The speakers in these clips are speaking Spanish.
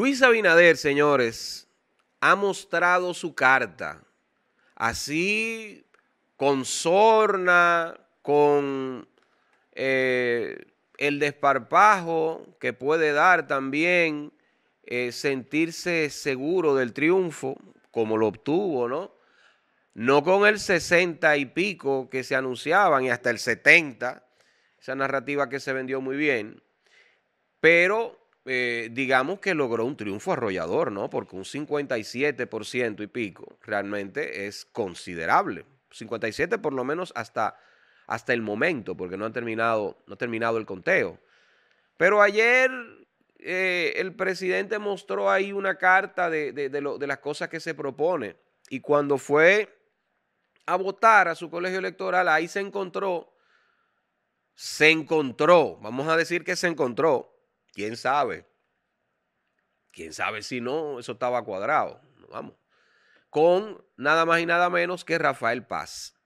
Luis Abinader, señores, ha mostrado su carta así con sorna, con eh, el desparpajo que puede dar también eh, sentirse seguro del triunfo, como lo obtuvo, ¿no? No con el 60 y pico que se anunciaban y hasta el 70, esa narrativa que se vendió muy bien, pero eh, digamos que logró un triunfo arrollador, ¿no? Porque un 57% y pico realmente es considerable. 57 por lo menos hasta, hasta el momento, porque no terminado, no ha terminado el conteo. Pero ayer eh, el presidente mostró ahí una carta de, de las cosas que se propone. Y cuando fue a votar a su colegio electoral, ahí se encontró, se encontró, vamos a decir que se encontró ¿Quién sabe? ¿Quién sabe si no? Eso estaba cuadrado. Vamos. Con nada más y nada menos que Rafael Paz.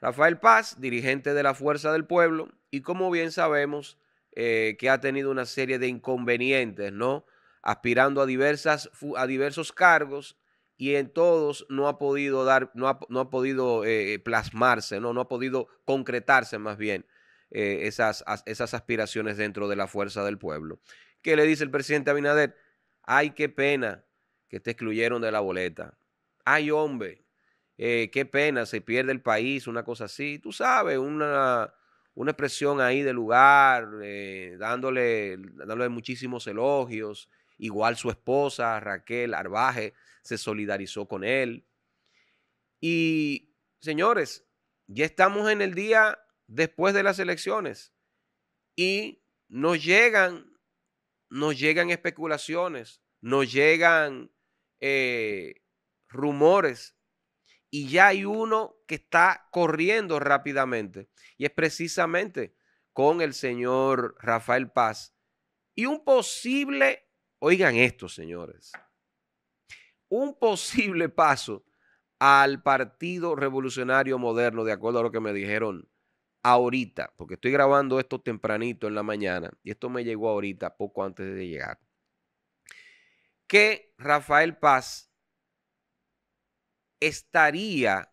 Rafael Paz, dirigente de la Fuerza del Pueblo, y como bien sabemos, eh, que ha tenido una serie de inconvenientes, ¿no? Aspirando a, diversas, a diversos cargos y en todos no ha podido dar, no ha, podido eh, plasmarse, ¿no? No ha podido concretarse más bien eh, esas, esas aspiraciones dentro de la fuerza del pueblo. ¿Qué le dice el presidente Abinader? Ay, qué pena que te excluyeron de la boleta. Ay, hombre, eh, qué pena, se pierde el país, una cosa así. Tú sabes, una, una expresión ahí de lugar, eh, dándole, dándole muchísimos elogios. Igual su esposa, Raquel Arbaje, se solidarizó con él. Y, señores, ya estamos en el día después de las elecciones y nos llegan, nos llegan especulaciones, nos llegan eh, rumores y ya hay uno que está corriendo rápidamente y es precisamente con el señor Rafael Paz y un posible, oigan esto señores, un posible paso al Partido Revolucionario Moderno, de acuerdo a lo que me dijeron ahorita, porque estoy grabando esto tempranito en la mañana, y esto me llegó ahorita, poco antes de llegar, que Rafael Paz estaría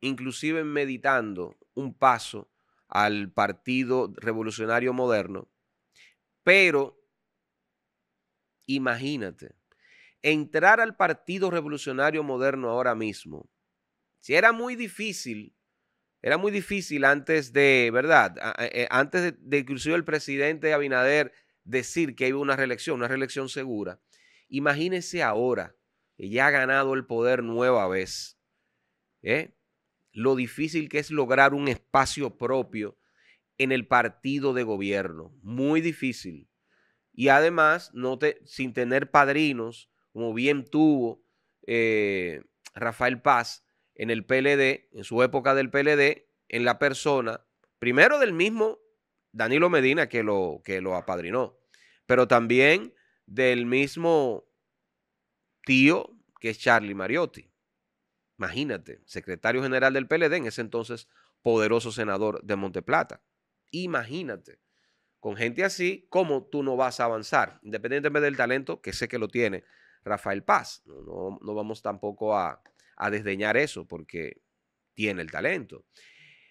inclusive meditando un paso al Partido Revolucionario Moderno, pero imagínate, entrar al Partido Revolucionario Moderno ahora mismo, si era muy difícil era muy difícil antes de, ¿verdad? Eh, antes de, que inclusive el presidente Abinader decir que iba una reelección, una reelección segura. Imagínese ahora que ya ha ganado el poder nueva vez. ¿eh? Lo difícil que es lograr un espacio propio en el partido de gobierno. Muy difícil. Y además, no te, sin tener padrinos, como bien tuvo eh, Rafael Paz, en el PLD, en su época del PLD, en la persona, primero del mismo Danilo Medina que lo, que lo apadrinó, pero también del mismo tío que es Charlie Mariotti. Imagínate, secretario general del PLD, en ese entonces poderoso senador de Monteplata. Imagínate, con gente así, ¿cómo tú no vas a avanzar? Independientemente del talento, que sé que lo tiene Rafael Paz. no vamos tampoco a, a desdeñar eso porque tiene el talento.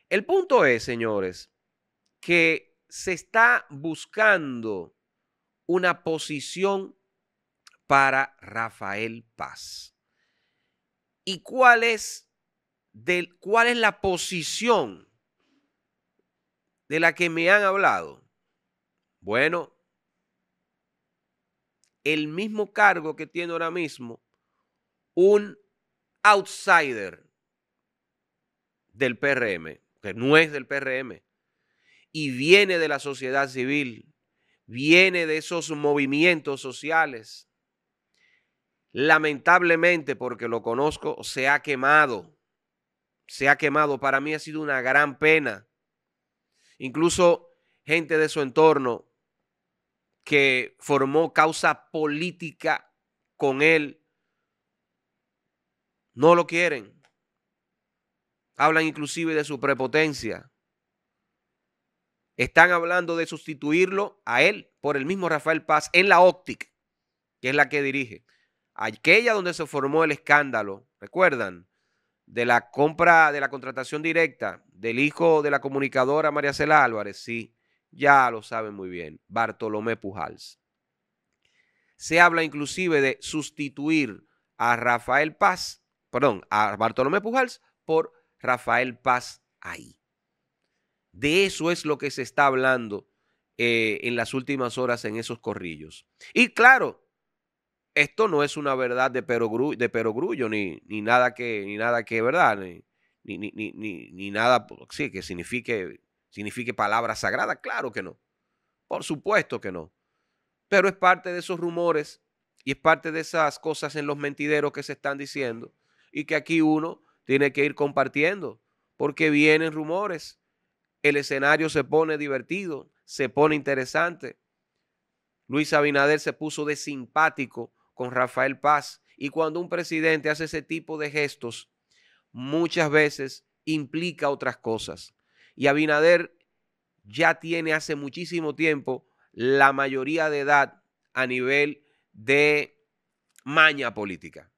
El punto es, señores, que se está buscando una posición para Rafael Paz. ¿Y cuál es, del, cuál es la posición de la que me han hablado? Bueno, el mismo cargo que tiene ahora mismo un outsider del PRM, que no es del PRM, y viene de la sociedad civil, viene de esos movimientos sociales. Lamentablemente, porque lo conozco, se ha quemado. Se ha quemado. Para mí ha sido una gran pena. Incluso gente de su entorno que formó causa política con él no lo quieren. Hablan inclusive de su prepotencia. Están hablando de sustituirlo a él por el mismo Rafael Paz en la óptica, que es la que dirige. Aquella donde se formó el escándalo, ¿recuerdan? De la compra, de la contratación directa del hijo de la comunicadora María Cela Álvarez, sí, ya lo saben muy bien, Bartolomé Pujals. Se habla inclusive de sustituir a Rafael Paz perdón, a Bartolomé Pujals por Rafael Paz ahí. De eso es lo que se está hablando eh, en las últimas horas en esos corrillos. Y claro, esto no es una verdad de perogrullo, ni, ni, nada que, ni nada que verdad, ni, ni, ni nada sí, que signifique, signifique palabra sagrada. Claro que no. Por supuesto que no. Pero es parte de esos rumores y es parte de esas cosas en los mentideros que se están diciendo y que aquí uno tiene que ir compartiendo, porque vienen rumores, el escenario se pone divertido, se pone interesante. Luis Abinader se puso de simpático con Rafael Paz y cuando un presidente hace ese tipo de gestos, muchas veces implica otras cosas. Y Abinader ya tiene hace muchísimo tiempo la mayoría de edad a nivel de maña política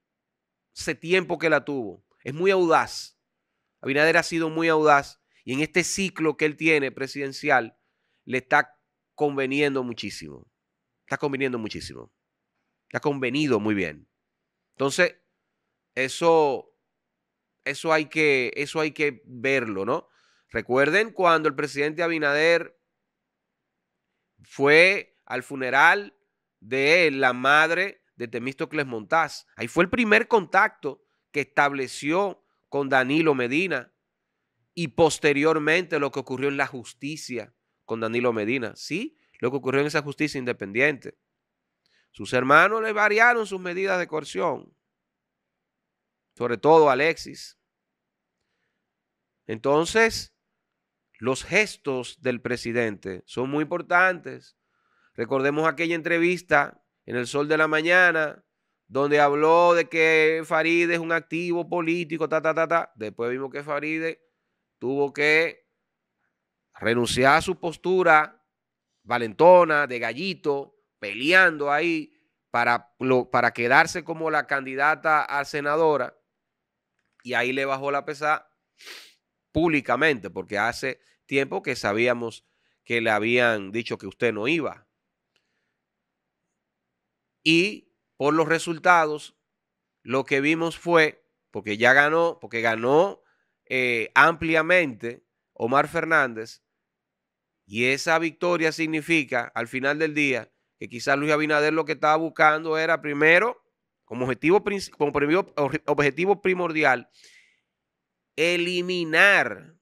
ese tiempo que la tuvo. Es muy audaz. Abinader ha sido muy audaz y en este ciclo que él tiene presidencial le está conveniendo muchísimo. Está conveniendo muchísimo. Está convenido muy bien. Entonces, eso, eso, hay que, eso hay que verlo, ¿no? Recuerden cuando el presidente Abinader fue al funeral de la madre de Temístocles Montás. Ahí fue el primer contacto que estableció con Danilo Medina y posteriormente lo que ocurrió en la justicia con Danilo Medina. Sí, lo que ocurrió en esa justicia independiente. Sus hermanos le variaron sus medidas de coerción, sobre todo Alexis. Entonces, los gestos del presidente son muy importantes. Recordemos aquella entrevista en el sol de la mañana, donde habló de que Faride es un activo político, ta, ta, ta, ta. Después vimos que Faride tuvo que renunciar a su postura valentona, de gallito, peleando ahí para, para quedarse como la candidata a senadora. Y ahí le bajó la pesa públicamente, porque hace tiempo que sabíamos que le habían dicho que usted no iba. Y por los resultados, lo que vimos fue, porque ya ganó, porque ganó eh, ampliamente Omar Fernández, y esa victoria significa al final del día que quizás Luis Abinader lo que estaba buscando era primero, como objetivo, como objetivo primordial, eliminar,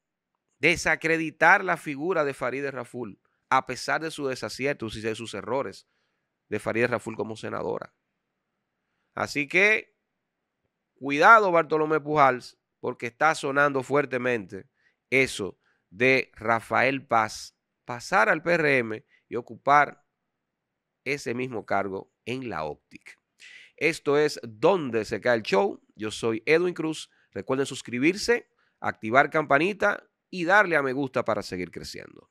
desacreditar la figura de Farideh Raful, a pesar de sus desaciertos y de sus errores de Farideh Raful como senadora. Así que, cuidado Bartolomé Pujals, porque está sonando fuertemente eso de Rafael Paz pasar al PRM y ocupar ese mismo cargo en la óptica. Esto es Donde se cae el show. Yo soy Edwin Cruz. Recuerden suscribirse, activar campanita y darle a me gusta para seguir creciendo.